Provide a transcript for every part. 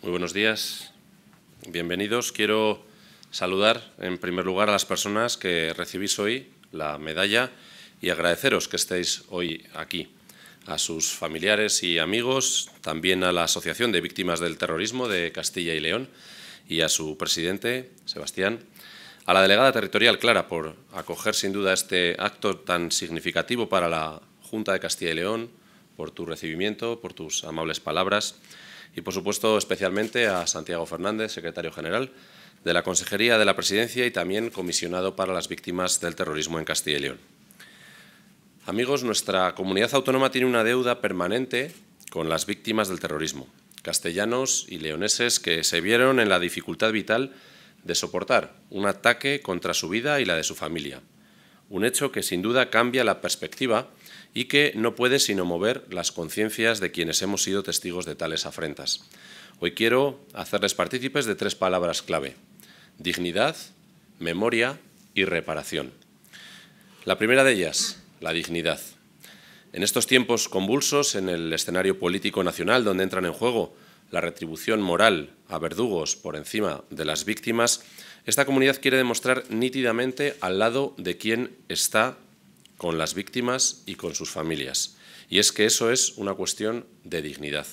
Muy buenos días, bienvenidos. Quiero saludar en primer lugar a las personas que recibís hoy la medalla y agradeceros que estéis hoy aquí, a sus familiares y amigos, también a la Asociación de Víctimas del Terrorismo de Castilla y León y a su presidente, Sebastián, a la delegada territorial Clara por acoger sin duda este acto tan significativo para la Junta de Castilla y León, por tu recibimiento, por tus amables palabras y, por supuesto, especialmente a Santiago Fernández, secretario general de la Consejería de la Presidencia y también comisionado para las víctimas del terrorismo en Castilla y León. Amigos, nuestra comunidad autónoma tiene una deuda permanente con las víctimas del terrorismo, castellanos y leoneses que se vieron en la dificultad vital de soportar un ataque contra su vida y la de su familia un hecho que sin duda cambia la perspectiva y que no puede sino mover las conciencias de quienes hemos sido testigos de tales afrentas. Hoy quiero hacerles partícipes de tres palabras clave, dignidad, memoria y reparación. La primera de ellas, la dignidad. En estos tiempos convulsos, en el escenario político nacional donde entran en juego la retribución moral a verdugos por encima de las víctimas, esta comunidad quiere demostrar nítidamente al lado de quién está con las víctimas y con sus familias. Y es que eso es una cuestión de dignidad.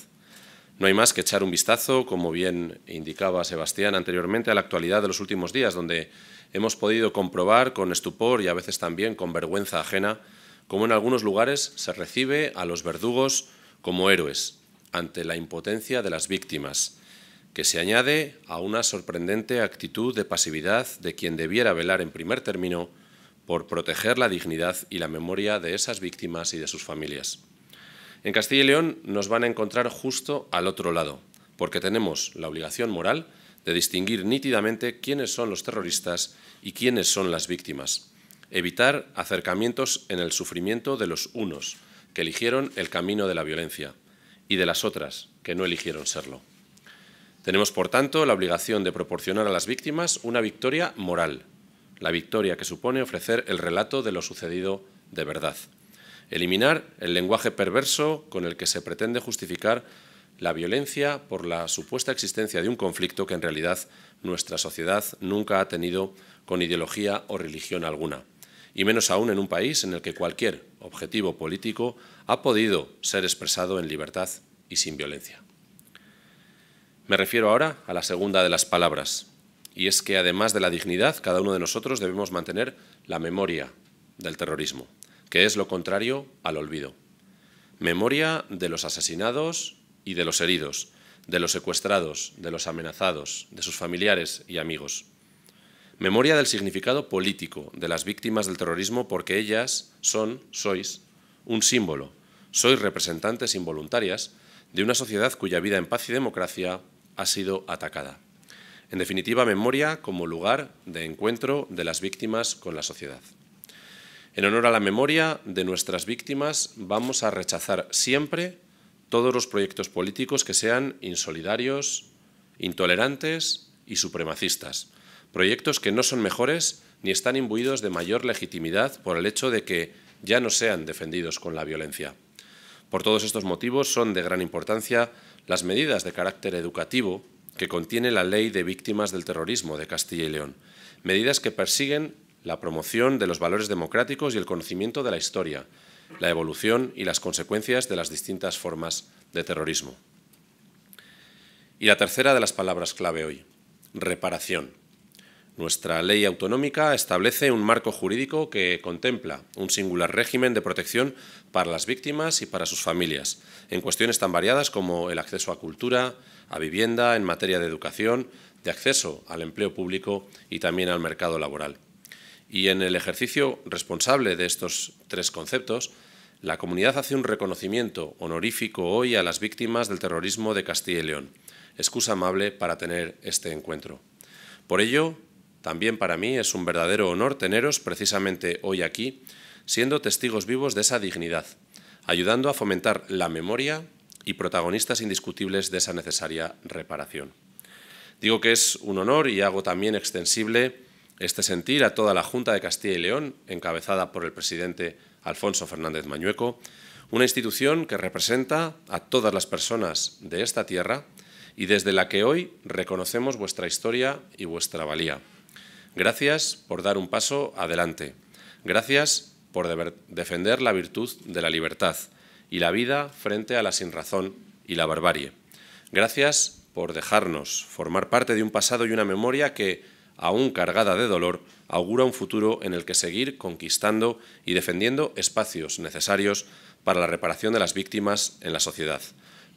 No hay más que echar un vistazo, como bien indicaba Sebastián anteriormente, a la actualidad de los últimos días, donde hemos podido comprobar con estupor y a veces también con vergüenza ajena cómo en algunos lugares se recibe a los verdugos como héroes ante la impotencia de las víctimas, que se añade a una sorprendente actitud de pasividad de quien debiera velar en primer término por proteger la dignidad y la memoria de esas víctimas y de sus familias. En Castilla y León nos van a encontrar justo al otro lado, porque tenemos la obligación moral de distinguir nítidamente quiénes son los terroristas y quiénes son las víctimas. Evitar acercamientos en el sufrimiento de los unos, que eligieron el camino de la violencia, y de las otras, que no eligieron serlo. Tenemos, por tanto, la obligación de proporcionar a las víctimas una victoria moral, la victoria que supone ofrecer el relato de lo sucedido de verdad. Eliminar el lenguaje perverso con el que se pretende justificar la violencia por la supuesta existencia de un conflicto que en realidad nuestra sociedad nunca ha tenido con ideología o religión alguna, y menos aún en un país en el que cualquier objetivo político ha podido ser expresado en libertad y sin violencia. Me refiero ahora a la segunda de las palabras, y es que además de la dignidad, cada uno de nosotros debemos mantener la memoria del terrorismo, que es lo contrario al olvido. Memoria de los asesinados y de los heridos, de los secuestrados, de los amenazados, de sus familiares y amigos. Memoria del significado político de las víctimas del terrorismo porque ellas son, sois, un símbolo, sois representantes involuntarias de una sociedad cuya vida en paz y democracia ha sido atacada. En definitiva, memoria como lugar de encuentro de las víctimas con la sociedad. En honor a la memoria de nuestras víctimas, vamos a rechazar siempre todos los proyectos políticos que sean insolidarios, intolerantes y supremacistas. Proyectos que no son mejores ni están imbuidos de mayor legitimidad por el hecho de que ya no sean defendidos con la violencia. Por todos estos motivos son de gran importancia las medidas de carácter educativo que contiene la Ley de Víctimas del Terrorismo de Castilla y León, medidas que persiguen la promoción de los valores democráticos y el conocimiento de la historia, la evolución y las consecuencias de las distintas formas de terrorismo. Y la tercera de las palabras clave hoy, reparación. Nuestra ley autonómica establece un marco jurídico que contempla un singular régimen de protección para las víctimas y para sus familias, en cuestiones tan variadas como el acceso a cultura, a vivienda, en materia de educación, de acceso al empleo público y también al mercado laboral. Y en el ejercicio responsable de estos tres conceptos, la comunidad hace un reconocimiento honorífico hoy a las víctimas del terrorismo de Castilla y León. Excusa amable para tener este encuentro. Por ello, también para mí es un verdadero honor teneros precisamente hoy aquí, siendo testigos vivos de esa dignidad, ayudando a fomentar la memoria y protagonistas indiscutibles de esa necesaria reparación. Digo que es un honor y hago también extensible este sentir a toda la Junta de Castilla y León, encabezada por el presidente Alfonso Fernández Mañueco, una institución que representa a todas las personas de esta tierra y desde la que hoy reconocemos vuestra historia y vuestra valía. Gracias por dar un paso adelante. Gracias por defender la virtud de la libertad y la vida frente a la sinrazón y la barbarie. Gracias por dejarnos formar parte de un pasado y una memoria que, aún cargada de dolor, augura un futuro en el que seguir conquistando y defendiendo espacios necesarios para la reparación de las víctimas en la sociedad.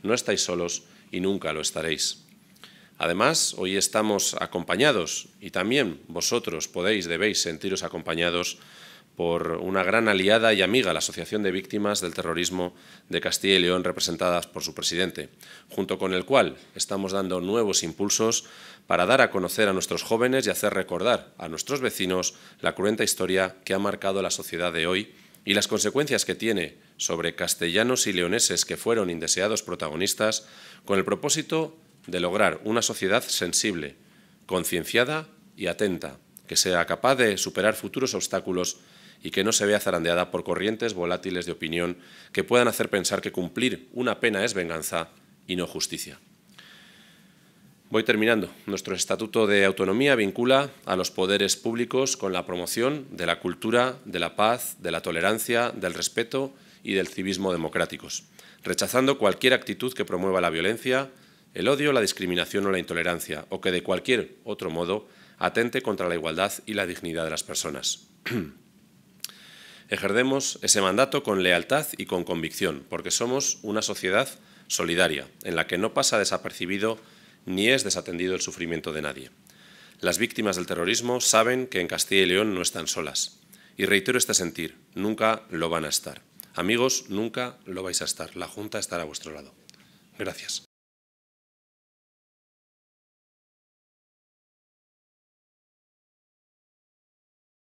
No estáis solos y nunca lo estaréis. Además, hoy estamos acompañados y también vosotros podéis, debéis sentiros acompañados por una gran aliada y amiga, la Asociación de Víctimas del Terrorismo de Castilla y León, representadas por su presidente, junto con el cual estamos dando nuevos impulsos para dar a conocer a nuestros jóvenes y hacer recordar a nuestros vecinos la cruenta historia que ha marcado la sociedad de hoy y las consecuencias que tiene sobre castellanos y leoneses que fueron indeseados protagonistas, con el propósito de lograr una sociedad sensible, concienciada y atenta, que sea capaz de superar futuros obstáculos y que no se vea zarandeada por corrientes volátiles de opinión que puedan hacer pensar que cumplir una pena es venganza y no justicia. Voy terminando. Nuestro Estatuto de Autonomía vincula a los poderes públicos con la promoción de la cultura, de la paz, de la tolerancia, del respeto y del civismo democráticos, rechazando cualquier actitud que promueva la violencia, el odio, la discriminación o la intolerancia, o que de cualquier otro modo atente contra la igualdad y la dignidad de las personas. Ejercemos ese mandato con lealtad y con convicción, porque somos una sociedad solidaria, en la que no pasa desapercibido ni es desatendido el sufrimiento de nadie. Las víctimas del terrorismo saben que en Castilla y León no están solas. Y reitero este sentir, nunca lo van a estar. Amigos, nunca lo vais a estar. La Junta estará a vuestro lado. Gracias.